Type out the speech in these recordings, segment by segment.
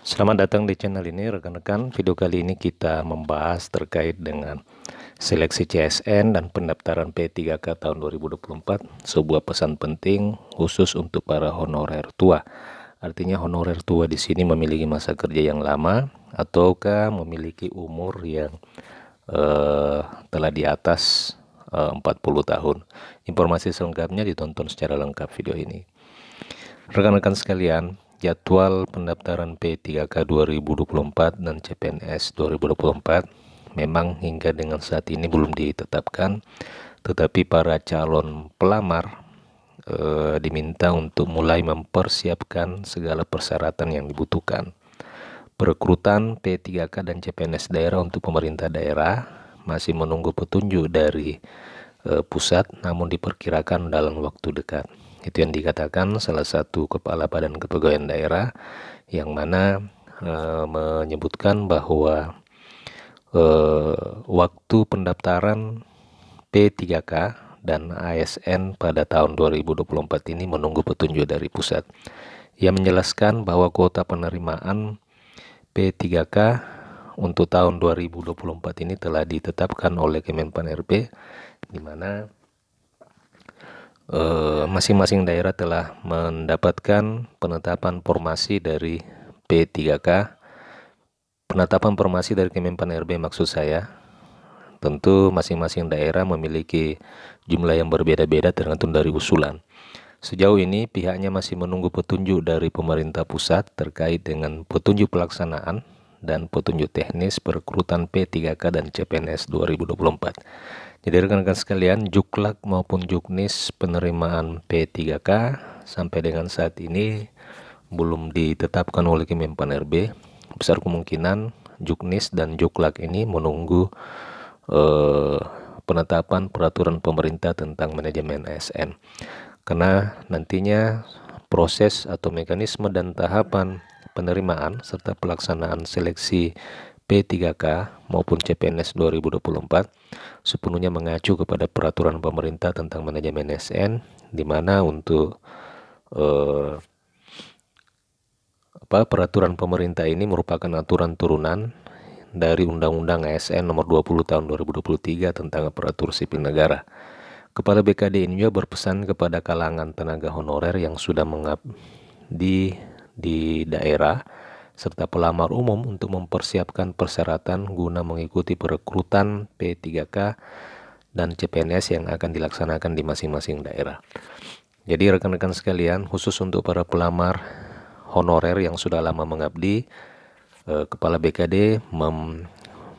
Selamat datang di channel ini rekan-rekan. Video kali ini kita membahas terkait dengan seleksi CSN dan pendaftaran P3K tahun 2024, sebuah pesan penting khusus untuk para honorer tua. Artinya honorer tua di sini memiliki masa kerja yang lama ataukah memiliki umur yang uh, telah di atas eh, uh, 40 tahun. Informasi selengkapnya ditonton secara lengkap video ini. Rekan-rekan sekalian, jadwal pendaftaran P3K 2024 dan CPNS 2024 memang hingga dengan saat ini belum ditetapkan tetapi para calon pelamar e, diminta untuk mulai mempersiapkan segala persyaratan yang dibutuhkan perekrutan P3K dan CPNS daerah untuk pemerintah daerah masih menunggu petunjuk dari e, pusat namun diperkirakan dalam waktu dekat itu yang dikatakan salah satu kepala badan kepegawaian daerah yang mana e, menyebutkan bahwa e, waktu pendaftaran P3K dan ASN pada tahun 2024 ini menunggu petunjuk dari pusat. Ia menjelaskan bahwa kuota penerimaan P3K untuk tahun 2024 ini telah ditetapkan oleh Kemenpan RB di mana Eh, masing-masing daerah telah mendapatkan penetapan formasi dari P3K penetapan formasi dari Kemenpan RB maksud saya tentu masing-masing daerah memiliki jumlah yang berbeda-beda tergantung dari usulan sejauh ini pihaknya masih menunggu petunjuk dari pemerintah pusat terkait dengan petunjuk pelaksanaan dan petunjuk teknis perekrutan P3K dan CPNS 2024 jadi rekan-rekan sekalian, juklak maupun juknis penerimaan P3K sampai dengan saat ini belum ditetapkan oleh Kemenpan RB. Besar kemungkinan juknis dan juklak ini menunggu eh, penetapan peraturan pemerintah tentang manajemen ASN. Karena nantinya proses atau mekanisme dan tahapan penerimaan serta pelaksanaan seleksi P3K maupun CPNS 2024 sepenuhnya mengacu kepada peraturan pemerintah tentang manajemen SN di mana untuk eh, apa peraturan pemerintah ini merupakan aturan turunan dari Undang-Undang ASN nomor 20 tahun 2023 tentang aparatur sipil negara. Kepala BKD ini berpesan kepada kalangan tenaga honorer yang sudah mengabdi di daerah serta pelamar umum untuk mempersiapkan persyaratan guna mengikuti perekrutan P3K dan CPNS yang akan dilaksanakan di masing-masing daerah. Jadi rekan-rekan sekalian, khusus untuk para pelamar honorer yang sudah lama mengabdi, eh, Kepala BKD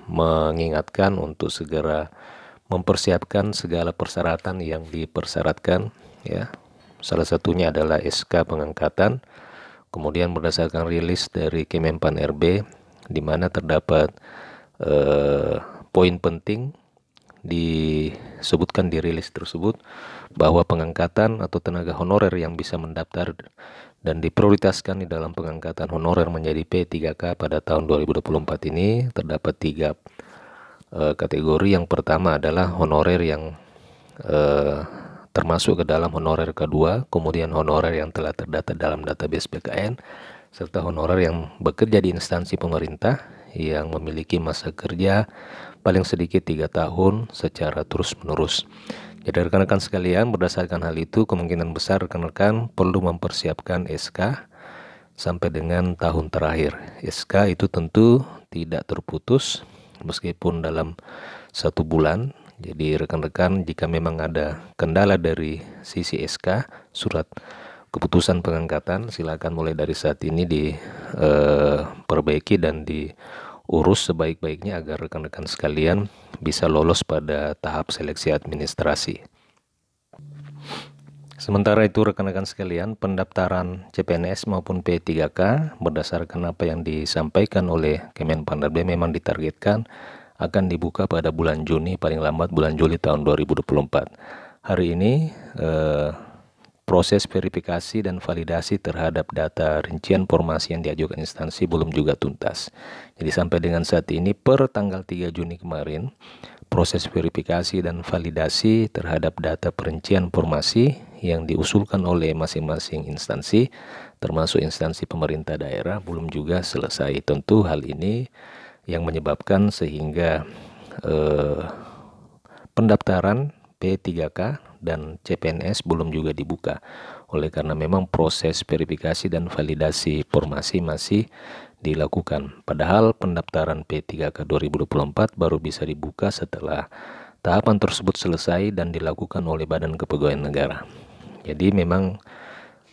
mengingatkan untuk segera mempersiapkan segala persyaratan yang dipersyaratkan ya. Salah satunya adalah SK pengangkatan, Kemudian berdasarkan rilis dari Kemenpan RB, di mana terdapat eh, poin penting disebutkan di rilis tersebut bahwa pengangkatan atau tenaga honorer yang bisa mendaftar dan diprioritaskan di dalam pengangkatan honorer menjadi P3K pada tahun 2024 ini terdapat tiga eh, kategori. Yang pertama adalah honorer yang eh, termasuk ke dalam honorer kedua, kemudian honorer yang telah terdata dalam database BKN, serta honorer yang bekerja di instansi pemerintah yang memiliki masa kerja paling sedikit tiga tahun secara terus-menerus. Jadi rekan-rekan sekalian berdasarkan hal itu kemungkinan besar rekan-rekan perlu mempersiapkan SK sampai dengan tahun terakhir. SK itu tentu tidak terputus meskipun dalam satu bulan jadi rekan-rekan jika memang ada kendala dari sisi SK surat keputusan pengangkatan silakan mulai dari saat ini diperbaiki eh, dan diurus sebaik-baiknya agar rekan-rekan sekalian bisa lolos pada tahap seleksi administrasi. Sementara itu rekan-rekan sekalian pendaftaran CPNS maupun P3K berdasarkan apa yang disampaikan oleh Kemenpan RB memang ditargetkan akan dibuka pada bulan Juni paling lambat bulan Juli tahun 2024. Hari ini eh, proses verifikasi dan validasi terhadap data rincian formasi yang diajukan instansi belum juga tuntas. Jadi sampai dengan saat ini per tanggal 3 Juni kemarin proses verifikasi dan validasi terhadap data perincian formasi yang diusulkan oleh masing-masing instansi termasuk instansi pemerintah daerah belum juga selesai. Tentu hal ini yang menyebabkan sehingga eh, pendaftaran P3K dan CPNS belum juga dibuka oleh karena memang proses verifikasi dan validasi formasi masih dilakukan. Padahal pendaftaran P3K 2024 baru bisa dibuka setelah tahapan tersebut selesai dan dilakukan oleh Badan Kepegawaian Negara. Jadi memang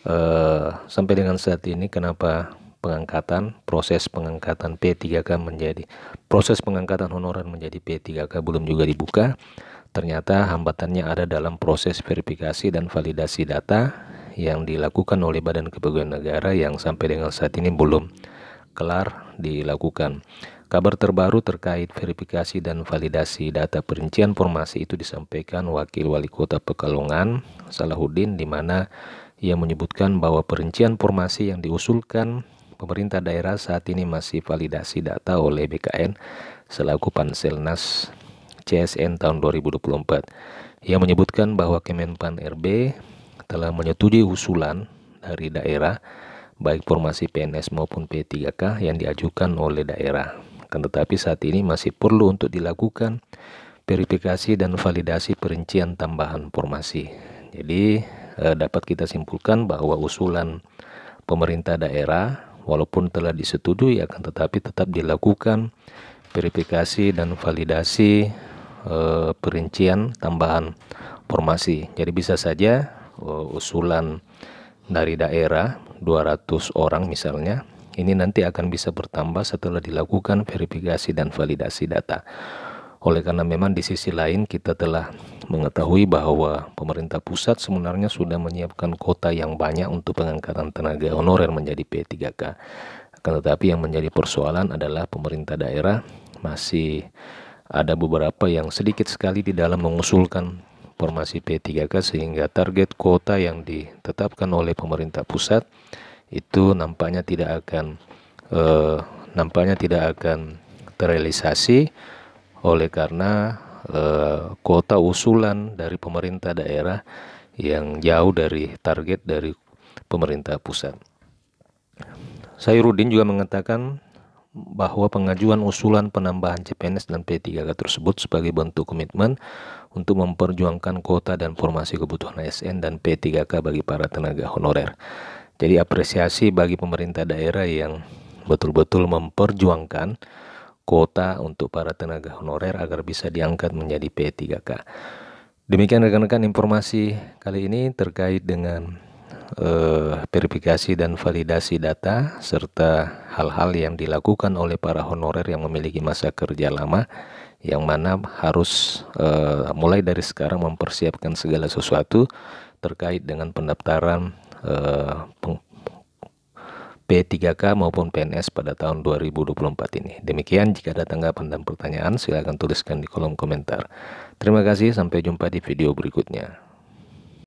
eh, sampai dengan saat ini kenapa pengangkatan proses pengangkatan P3K menjadi proses pengangkatan honoran menjadi P3K belum juga dibuka ternyata hambatannya ada dalam proses verifikasi dan validasi data yang dilakukan oleh Badan Kepegawaian Negara yang sampai dengan saat ini belum kelar dilakukan. Kabar terbaru terkait verifikasi dan validasi data perincian formasi itu disampaikan Wakil Wali Kota Pekalongan, Salahuddin, di mana ia menyebutkan bahwa perincian formasi yang diusulkan pemerintah daerah saat ini masih validasi data oleh BKN selaku Panselnas CSN tahun 2024 yang menyebutkan bahwa Kemenpan RB telah menyetujui usulan dari daerah baik formasi PNS maupun P3K yang diajukan oleh daerah. tetapi saat ini masih perlu untuk dilakukan verifikasi dan validasi perincian tambahan formasi. Jadi eh, dapat kita simpulkan bahwa usulan pemerintah daerah walaupun telah disetujui akan tetapi tetap dilakukan verifikasi dan validasi e, perincian tambahan formasi. Jadi bisa saja e, usulan dari daerah 200 orang misalnya ini nanti akan bisa bertambah setelah dilakukan verifikasi dan validasi data. Oleh karena memang di sisi lain kita telah mengetahui bahwa pemerintah pusat sebenarnya sudah menyiapkan kota yang banyak untuk pengangkatan tenaga honorer menjadi P3K. Akan tetapi yang menjadi persoalan adalah pemerintah daerah masih ada beberapa yang sedikit sekali di dalam mengusulkan formasi P3K sehingga target kuota yang ditetapkan oleh pemerintah pusat itu nampaknya tidak akan eh, nampaknya tidak akan terrealisasi oleh karena e, kuota usulan dari pemerintah daerah yang jauh dari target dari pemerintah pusat. Sayurudin juga mengatakan bahwa pengajuan usulan penambahan CPNS dan P3K tersebut sebagai bentuk komitmen untuk memperjuangkan kuota dan formasi kebutuhan ASN dan P3K bagi para tenaga honorer. Jadi apresiasi bagi pemerintah daerah yang betul-betul memperjuangkan kuota untuk para tenaga honorer agar bisa diangkat menjadi P3K. Demikian rekan-rekan informasi kali ini terkait dengan eh, verifikasi dan validasi data serta hal-hal yang dilakukan oleh para honorer yang memiliki masa kerja lama yang mana harus eh, mulai dari sekarang mempersiapkan segala sesuatu terkait dengan pendaftaran eh, P3K maupun PNS pada tahun 2024 ini. Demikian jika ada tanggapan dan pertanyaan silakan tuliskan di kolom komentar. Terima kasih sampai jumpa di video berikutnya.